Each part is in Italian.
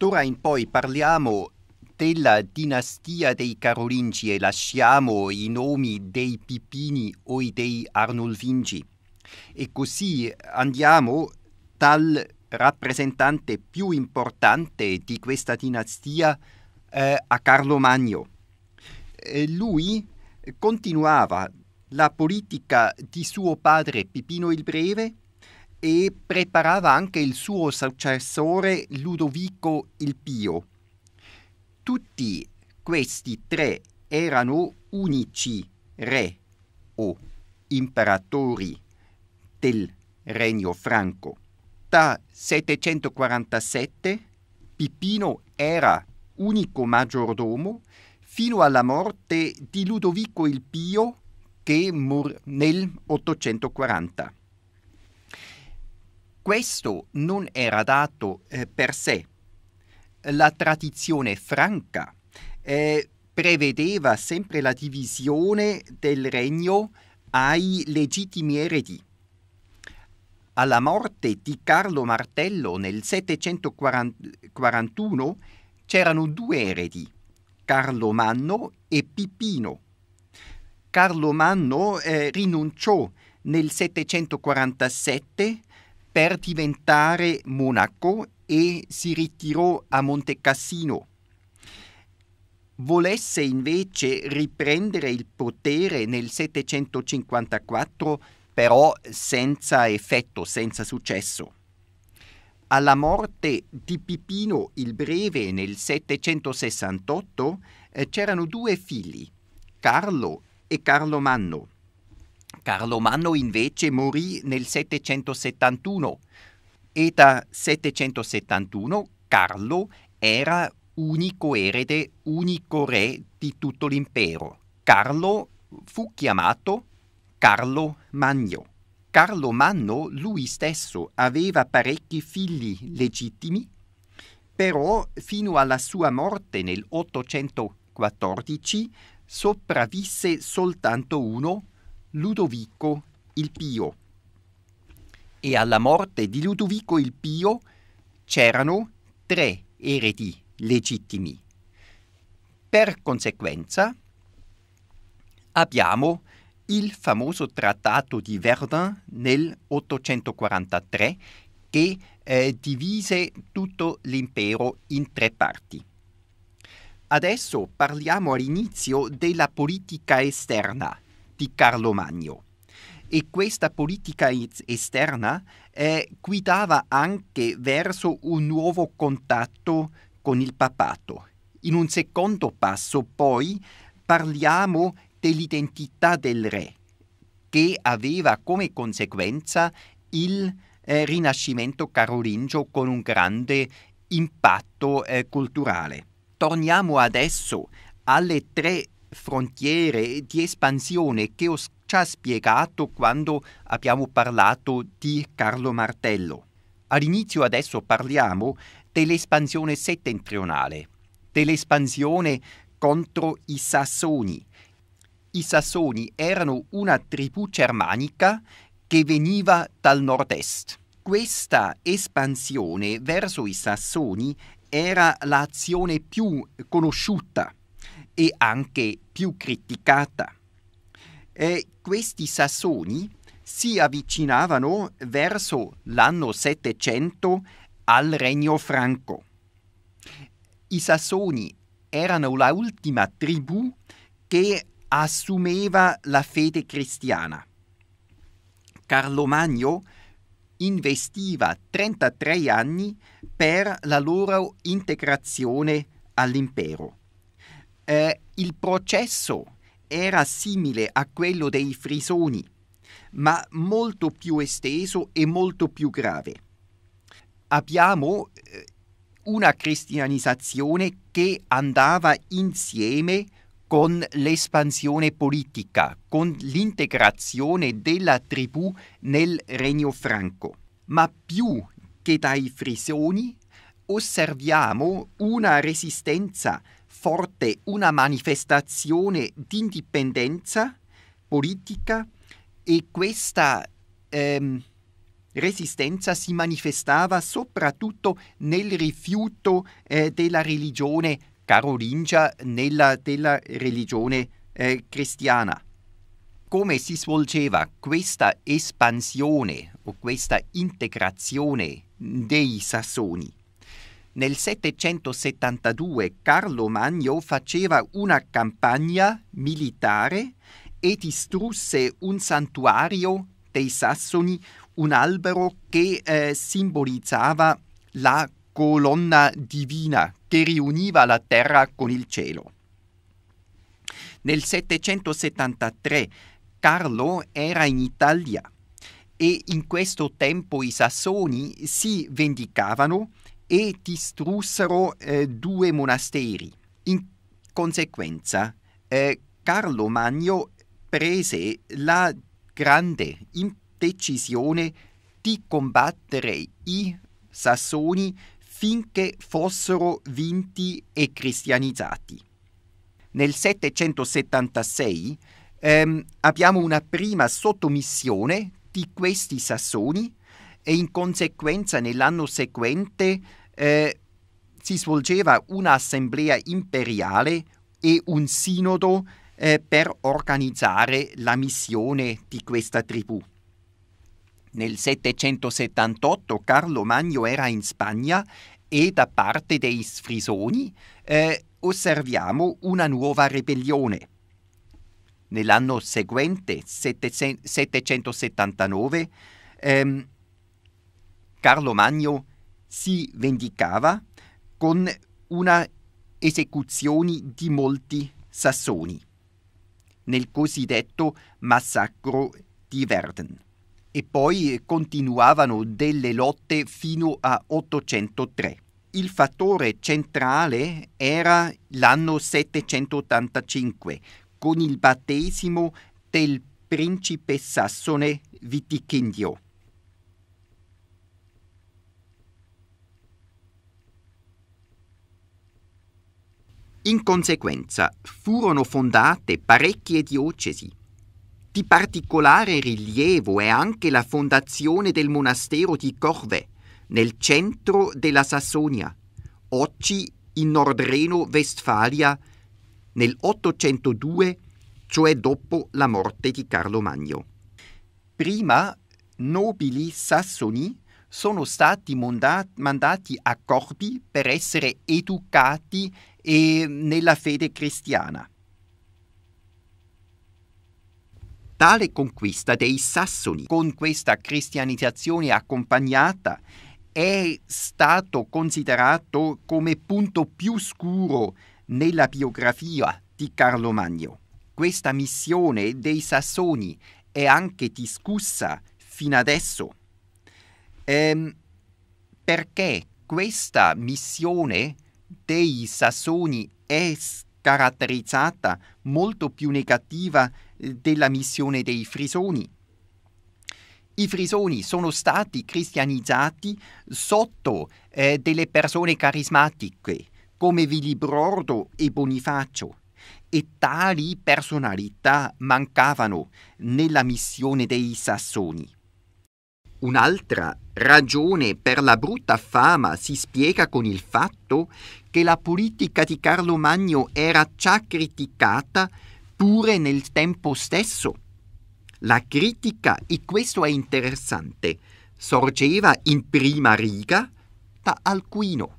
d'ora in poi parliamo della dinastia dei Carolingi e lasciamo i nomi dei Pipini o dei Arnolfingi. E così andiamo dal rappresentante più importante di questa dinastia eh, a Carlo Magno. E lui continuava la politica di suo padre Pipino il Breve e preparava anche il suo successore Ludovico il Pio. Tutti questi tre erano unici re o imperatori del regno franco. Da 747 Pippino era unico maggiordomo fino alla morte di Ludovico il Pio che morì nel 840. Questo non era dato eh, per sé. La tradizione franca eh, prevedeva sempre la divisione del regno ai legittimi eredi. Alla morte di Carlo Martello nel 741 c'erano due eredi, Carlo Manno e Pippino. Carlo Manno eh, rinunciò nel 747 per diventare monaco e si ritirò a Montecassino. Volesse invece riprendere il potere nel 754, però senza effetto, senza successo. Alla morte di Pipino il Breve nel 768 eh, c'erano due figli, Carlo e Carlo Manno. Carlo invece morì nel 771. Eta 771 Carlo era unico erede, unico re di tutto l'impero. Carlo fu chiamato Carlo Magno. Carlo Magno lui stesso aveva parecchi figli legittimi, però fino alla sua morte nel 814 sopravvisse soltanto uno Ludovico il Pio. E alla morte di Ludovico il Pio c'erano tre eredi legittimi. Per conseguenza abbiamo il famoso trattato di Verdun nel 843 che eh, divise tutto l'impero in tre parti. Adesso parliamo all'inizio della politica esterna di Carlo Magno. E questa politica esterna eh, guidava anche verso un nuovo contatto con il papato. In un secondo passo poi parliamo dell'identità del re, che aveva come conseguenza il eh, rinascimento carolingio con un grande impatto eh, culturale. Torniamo adesso alle tre frontiere di espansione che ho già spiegato quando abbiamo parlato di Carlo Martello. All'inizio adesso parliamo dell'espansione settentrionale, dell'espansione contro i Sassoni. I Sassoni erano una tribù germanica che veniva dal nord-est. Questa espansione verso i Sassoni era l'azione più conosciuta e anche più criticata. E questi sassoni si avvicinavano verso l'anno 700 al regno franco. I sassoni erano l'ultima tribù che assumeva la fede cristiana. Carlo Magno investiva 33 anni per la loro integrazione all'impero eh, il processo era simile a quello dei frisoni, ma molto più esteso e molto più grave. Abbiamo eh, una cristianizzazione che andava insieme con l'espansione politica, con l'integrazione della tribù nel regno franco. Ma più che dai frisoni osserviamo una resistenza forte una manifestazione di indipendenza politica e questa ehm, resistenza si manifestava soprattutto nel rifiuto eh, della religione carolingia, nella, della religione eh, cristiana. Come si svolgeva questa espansione o questa integrazione dei sassoni? Nel 772 Carlo Magno faceva una campagna militare e distrusse un santuario dei Sassoni, un albero che eh, simbolizzava la colonna divina che riuniva la terra con il cielo. Nel 773 Carlo era in Italia e in questo tempo i Sassoni si vendicavano e distrussero eh, due monasteri. In conseguenza, eh, Carlo Magno prese la grande decisione di combattere i sassoni finché fossero vinti e cristianizzati. Nel 776 ehm, abbiamo una prima sottomissione di questi sassoni e in conseguenza nell'anno seguente eh, si svolgeva un'assemblea imperiale e un sinodo eh, per organizzare la missione di questa tribù. Nel 778 Carlo Magno era in Spagna e da parte dei Frisoni eh, osserviamo una nuova ribellione. Nell'anno seguente, 779, ehm, Carlo Magno si vendicava con una esecuzione di molti sassoni nel cosiddetto massacro di Verden e poi continuavano delle lotte fino a 803. Il fattore centrale era l'anno 785 con il battesimo del principe sassone Vitichindio In conseguenza furono fondate parecchie diocesi. Di particolare rilievo è anche la fondazione del monastero di Corve, nel centro della Sassonia, oggi in Nordreno-Vestfalia, nel 802, cioè dopo la morte di Carlo Magno. Prima nobili sassoni sono stati mandati a Corbi per essere educati e nella fede cristiana. Tale conquista dei Sassoni con questa cristianizzazione accompagnata è stato considerato come punto più scuro nella biografia di Carlo Magno. Questa missione dei Sassoni è anche discussa fino adesso. Ehm, perché questa missione dei Sassoni è caratterizzata molto più negativa eh, della missione dei Frisoni. I Frisoni sono stati cristianizzati sotto eh, delle persone carismatiche come Vilibrordo e Bonifacio e tali personalità mancavano nella missione dei Sassoni. Un'altra ragione per la brutta fama si spiega con il fatto che la politica di Carlo Magno era già criticata pure nel tempo stesso. La critica, e questo è interessante, sorgeva in prima riga da Alcuino.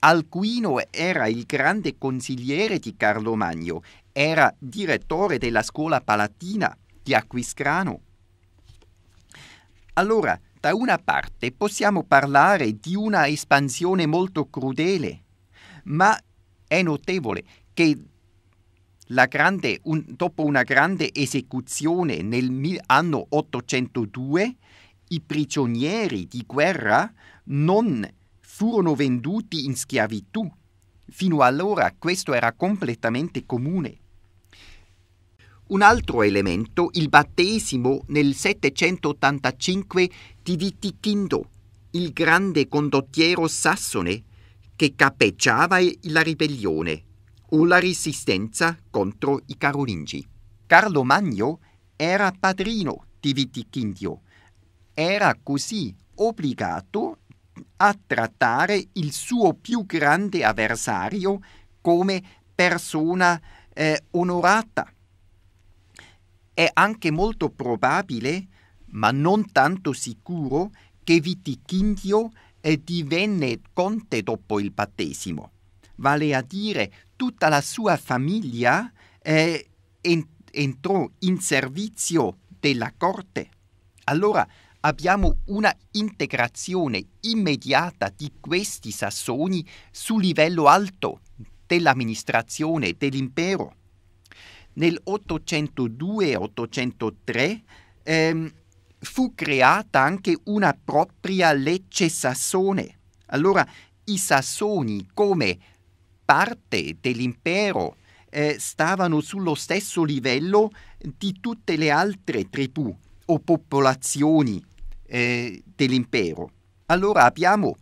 Alcuino era il grande consigliere di Carlo Magno, era direttore della scuola palatina di Acquisgrano. Allora, da una parte possiamo parlare di una espansione molto crudele, ma è notevole che grande, un, dopo una grande esecuzione nell'anno 802, i prigionieri di guerra non furono venduti in schiavitù. Fino allora questo era completamente comune. Un altro elemento, il battesimo nel 785 di Vitichindo, il grande condottiero sassone che capeggiava la ribellione o la resistenza contro i carolingi. Carlo Magno era padrino di Vitichintio. Era così obbligato a trattare il suo più grande avversario come persona eh, onorata è anche molto probabile, ma non tanto sicuro, che Vitichingio eh, divenne conte dopo il battesimo, vale a dire tutta la sua famiglia eh, entrò in servizio della corte. Allora abbiamo una integrazione immediata di questi sassoni sul livello alto dell'amministrazione dell'impero nel 802-803 ehm, fu creata anche una propria legge sassone. Allora i sassoni come parte dell'impero eh, stavano sullo stesso livello di tutte le altre tribù o popolazioni eh, dell'impero. Allora abbiamo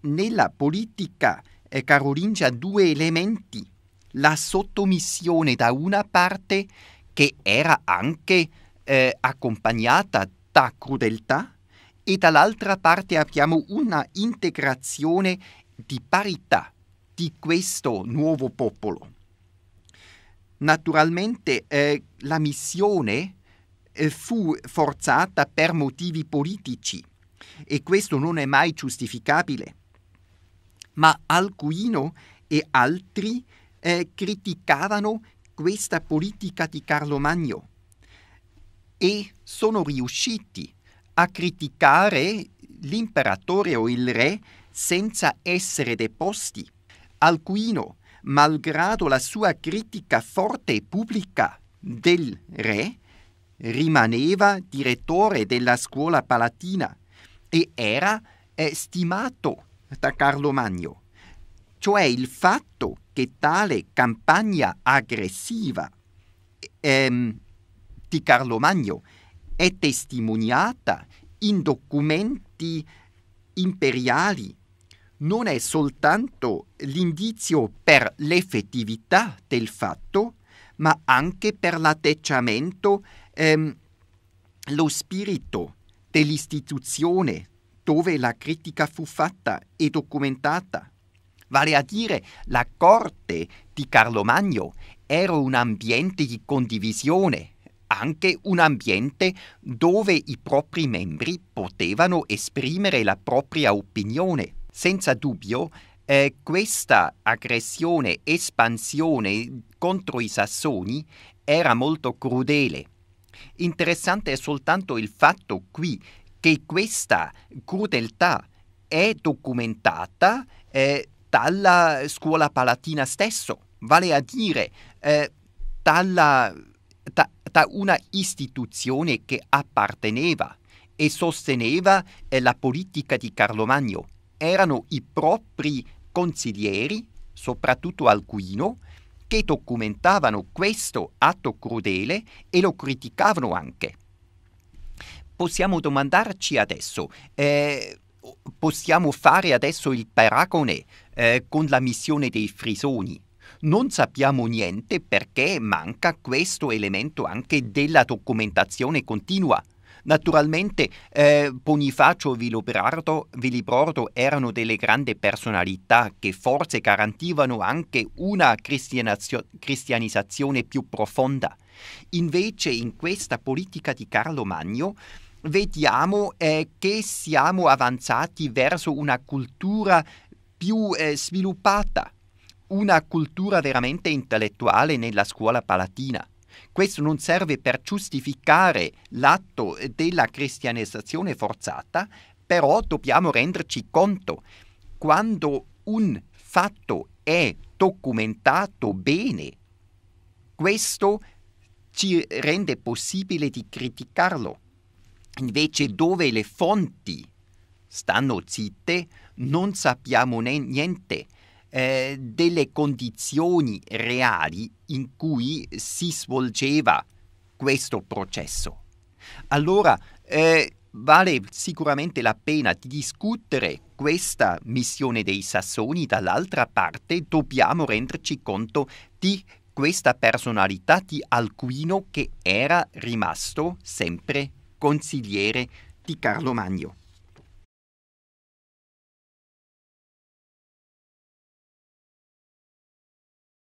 nella politica eh, carolingia due elementi la sottomissione da una parte che era anche eh, accompagnata da crudeltà e dall'altra parte abbiamo una integrazione di parità di questo nuovo popolo. Naturalmente eh, la missione eh, fu forzata per motivi politici e questo non è mai giustificabile, ma Alcuino e altri eh, criticavano questa politica di Carlo Magno e sono riusciti a criticare l'imperatore o il re senza essere deposti. Alcuino, malgrado la sua critica forte e pubblica del re, rimaneva direttore della scuola palatina e era eh, stimato da Carlo Magno. Cioè il fatto che tale campagna aggressiva ehm, di Carlo Magno è testimoniata in documenti imperiali non è soltanto l'indizio per l'effettività del fatto, ma anche per l'atteggiamento, ehm, lo spirito dell'istituzione dove la critica fu fatta e documentata. Vale a dire, la corte di Carlo Magno era un ambiente di condivisione, anche un ambiente dove i propri membri potevano esprimere la propria opinione. Senza dubbio, eh, questa aggressione, espansione contro i sassoni era molto crudele. Interessante è soltanto il fatto qui che questa crudeltà è documentata eh, dalla scuola palatina stesso, vale a dire eh, dalla, da, da, una istituzione che apparteneva e sosteneva eh, la politica di Carlo Magno. Erano i propri consiglieri, soprattutto Alcuino, che documentavano questo atto crudele e lo criticavano anche. Possiamo domandarci adesso, eh, possiamo fare adesso il paragone eh, con la missione dei frisoni. Non sappiamo niente perché manca questo elemento anche della documentazione continua. Naturalmente eh, Bonifacio e Viliberardo, Vilibrordo erano delle grandi personalità che forse garantivano anche una cristianizzazione più profonda. Invece in questa politica di Carlo Magno vediamo eh, che siamo avanzati verso una cultura più eh, sviluppata, una cultura veramente intellettuale nella scuola palatina. Questo non serve per giustificare l'atto della cristianizzazione forzata, però dobbiamo renderci conto quando un fatto è documentato bene, questo ci rende possibile di criticarlo Invece dove le fonti stanno zitte non sappiamo niente eh, delle condizioni reali in cui si svolgeva questo processo. Allora eh, vale sicuramente la pena di discutere questa missione dei Sassoni, dall'altra parte dobbiamo renderci conto di questa personalità di Alcuino che era rimasto sempre consigliere di Carlo Magno.